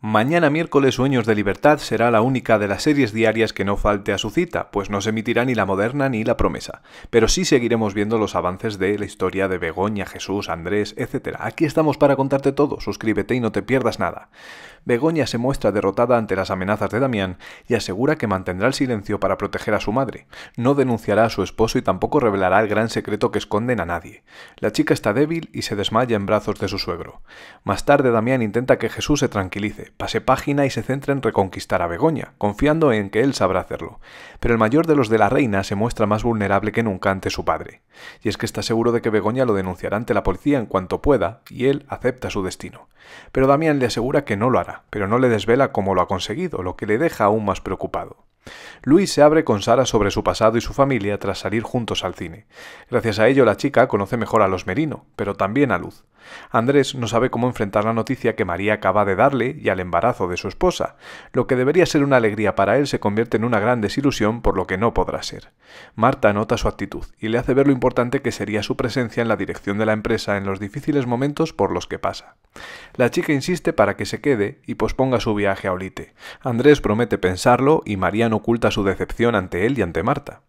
Mañana miércoles Sueños de Libertad será la única de las series diarias que no falte a su cita, pues no se emitirá ni la moderna ni la promesa, pero sí seguiremos viendo los avances de la historia de Begoña, Jesús, Andrés, etc. Aquí estamos para contarte todo, suscríbete y no te pierdas nada. Begoña se muestra derrotada ante las amenazas de Damián y asegura que mantendrá el silencio para proteger a su madre, no denunciará a su esposo y tampoco revelará el gran secreto que esconden a nadie. La chica está débil y se desmaya en brazos de su suegro. Más tarde Damián intenta que Jesús se tranquilice, pase página y se centra en reconquistar a Begoña, confiando en que él sabrá hacerlo. Pero el mayor de los de la reina se muestra más vulnerable que nunca ante su padre. Y es que está seguro de que Begoña lo denunciará ante la policía en cuanto pueda, y él acepta su destino. Pero Damián le asegura que no lo hará, pero no le desvela cómo lo ha conseguido, lo que le deja aún más preocupado. Luis se abre con Sara sobre su pasado y su familia tras salir juntos al cine. Gracias a ello la chica conoce mejor a los Merino, pero también a Luz. Andrés no sabe cómo enfrentar la noticia que María acaba de darle y al embarazo de su esposa. Lo que debería ser una alegría para él se convierte en una gran desilusión por lo que no podrá ser. Marta nota su actitud y le hace ver lo importante que sería su presencia en la dirección de la empresa en los difíciles momentos por los que pasa. La chica insiste para que se quede y posponga su viaje a Olite. Andrés promete pensarlo y María no oculta su decepción ante él y ante Marta.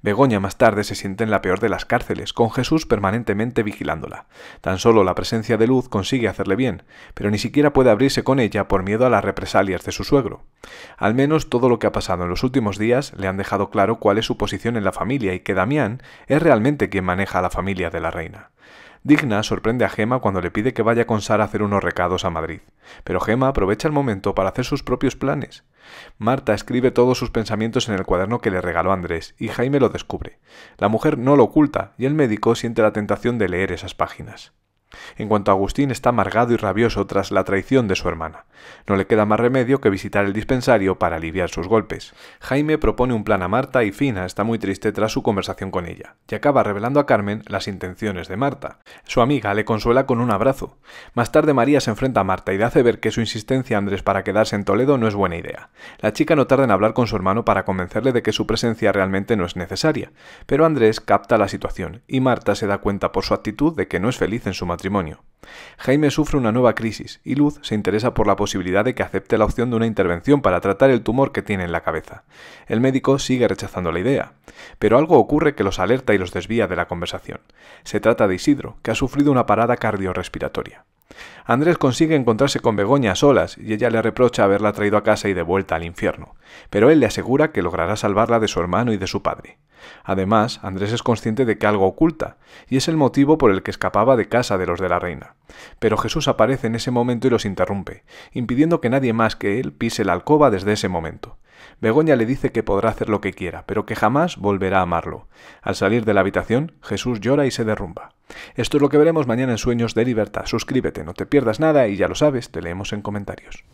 Begoña más tarde se siente en la peor de las cárceles, con Jesús permanentemente vigilándola. Tan solo la presencia de Luz consigue hacerle bien, pero ni siquiera puede abrirse con ella por miedo a las represalias de su suegro. Al menos todo lo que ha pasado en los últimos días le han dejado claro cuál es su posición en la familia y que Damián es realmente quien maneja a la familia de la reina. Digna sorprende a Gema cuando le pide que vaya con Sara a hacer unos recados a Madrid, pero Gema aprovecha el momento para hacer sus propios planes. Marta escribe todos sus pensamientos en el cuaderno que le regaló Andrés y Jaime lo descubre. La mujer no lo oculta y el médico siente la tentación de leer esas páginas. En cuanto a Agustín, está amargado y rabioso tras la traición de su hermana. No le queda más remedio que visitar el dispensario para aliviar sus golpes. Jaime propone un plan a Marta y Fina está muy triste tras su conversación con ella, y acaba revelando a Carmen las intenciones de Marta. Su amiga le consuela con un abrazo. Más tarde María se enfrenta a Marta y le hace ver que su insistencia a Andrés para quedarse en Toledo no es buena idea. La chica no tarda en hablar con su hermano para convencerle de que su presencia realmente no es necesaria, pero Andrés capta la situación y Marta se da cuenta por su actitud de que no es feliz en su matrimonio matrimonio. Jaime sufre una nueva crisis y Luz se interesa por la posibilidad de que acepte la opción de una intervención para tratar el tumor que tiene en la cabeza. El médico sigue rechazando la idea, pero algo ocurre que los alerta y los desvía de la conversación. Se trata de Isidro, que ha sufrido una parada cardiorrespiratoria. Andrés consigue encontrarse con Begoña a solas y ella le reprocha haberla traído a casa y de vuelta al infierno, pero él le asegura que logrará salvarla de su hermano y de su padre. Además, Andrés es consciente de que algo oculta, y es el motivo por el que escapaba de casa de los de la reina. Pero Jesús aparece en ese momento y los interrumpe, impidiendo que nadie más que él pise la alcoba desde ese momento. Begoña le dice que podrá hacer lo que quiera, pero que jamás volverá a amarlo. Al salir de la habitación, Jesús llora y se derrumba. Esto es lo que veremos mañana en Sueños de Libertad. Suscríbete, no te pierdas nada y ya lo sabes, te leemos en comentarios.